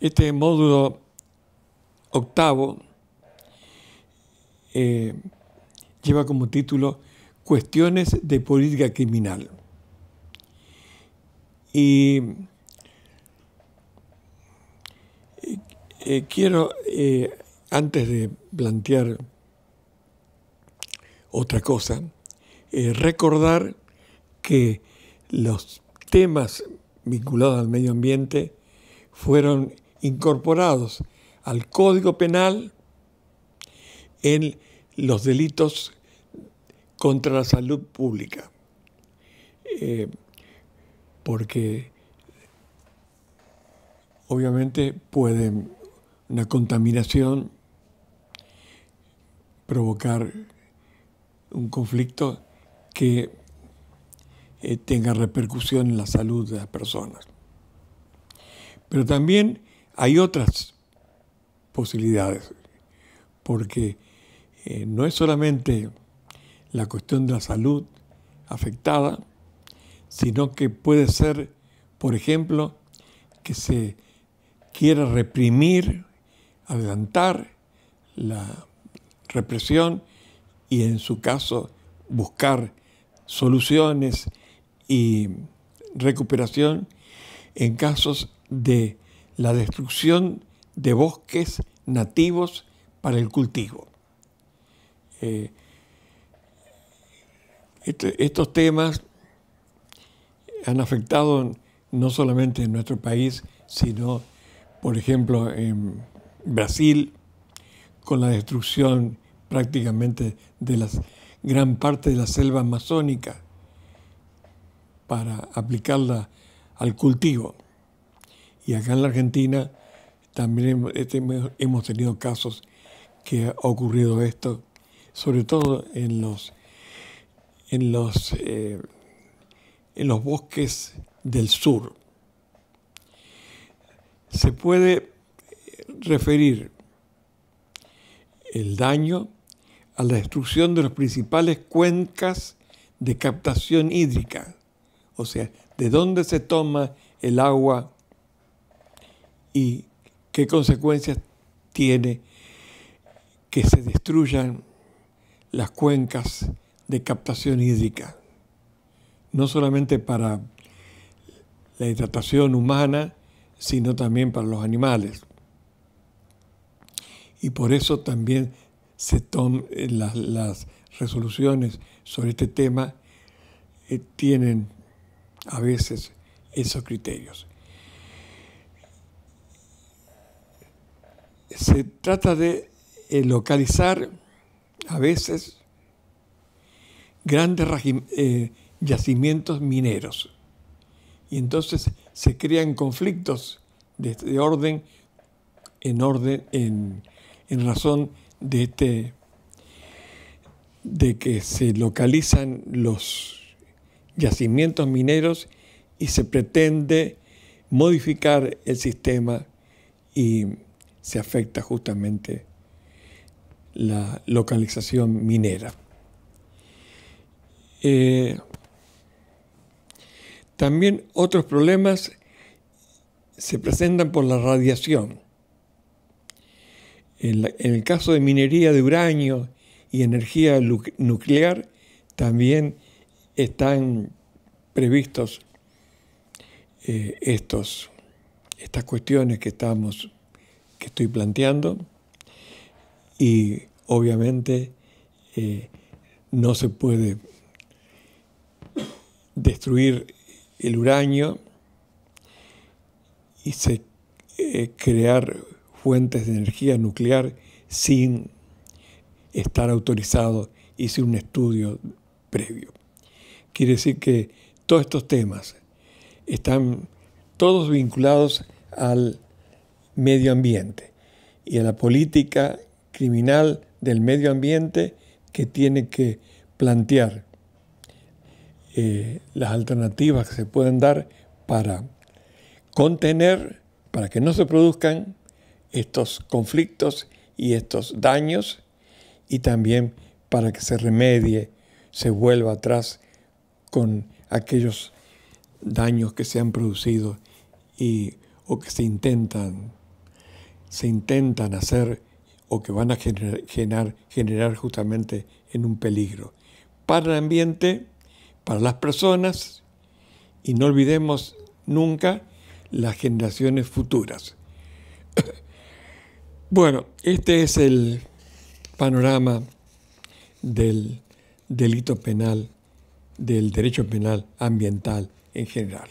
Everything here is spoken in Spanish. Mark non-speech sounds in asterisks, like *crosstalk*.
Este módulo octavo eh, lleva como título Cuestiones de política criminal. Y eh, eh, quiero, antes de plantear otra cosa, recordar que los temas vinculados al medio ambiente fueron incorporados al Código Penal en los delitos contra la salud pública. Eh, porque obviamente puede una contaminación provocar un conflicto que eh, tenga repercusión en la salud de las personas. Pero también hay otras posibilidades, porque eh, no es solamente la cuestión de la salud afectada, sino que puede ser, por ejemplo, que se quiera reprimir, adelantar la represión y en su caso buscar soluciones y recuperación en casos de la destrucción de bosques nativos para el cultivo. Eh, este, estos temas han afectado no solamente en nuestro país, sino, por ejemplo, en Brasil, con la destrucción prácticamente de las, gran parte de la selva amazónica para aplicarla al cultivo. Y acá en la Argentina también este, hemos tenido casos que ha ocurrido esto, sobre todo en los, en los, eh, en los bosques del sur. Se puede referir el daño a la destrucción de las principales cuencas de captación hídrica, o sea, de dónde se toma el agua y qué consecuencias tiene que se destruyan las cuencas de captación hídrica, no solamente para la hidratación humana, sino también para los animales. Y por eso también se toman eh, las, resoluciones sobre este tema eh, tienen a veces esos criterios. se trata de eh, localizar a veces grandes eh, yacimientos mineros. Y entonces se crean conflictos de orden en orden en razón de este de que se localizan los yacimientos mineros y se pretende modificar el sistema y se afecta justamente la localización minera. Eh, también otros problemas se presentan por la radiación. En, el caso de minería de uranio y energía nuclear, también están previstos eh, estos, estas cuestiones que estamos que estoy planteando y obviamente eh, no se puede destruir el uranio y se, eh, crear fuentes de energía nuclear sin estar autorizado y sin un estudio previo. Quiere decir que todos estos temas están todos vinculados al medio ambiente y a la política criminal del medio ambiente que tiene que plantear eh, las alternativas que se pueden dar para contener, para que no se produzcan estos conflictos y estos daños y también para que se remedie, se vuelva atrás con aquellos daños que se han producido y, o que se intentan se intentan hacer o que van a generar, generar justamente en un peligro para el ambiente, para las personas y no olvidemos nunca las generaciones futuras. *coughs* Bueno, este es el panorama del delito penal, del derecho penal ambiental en general.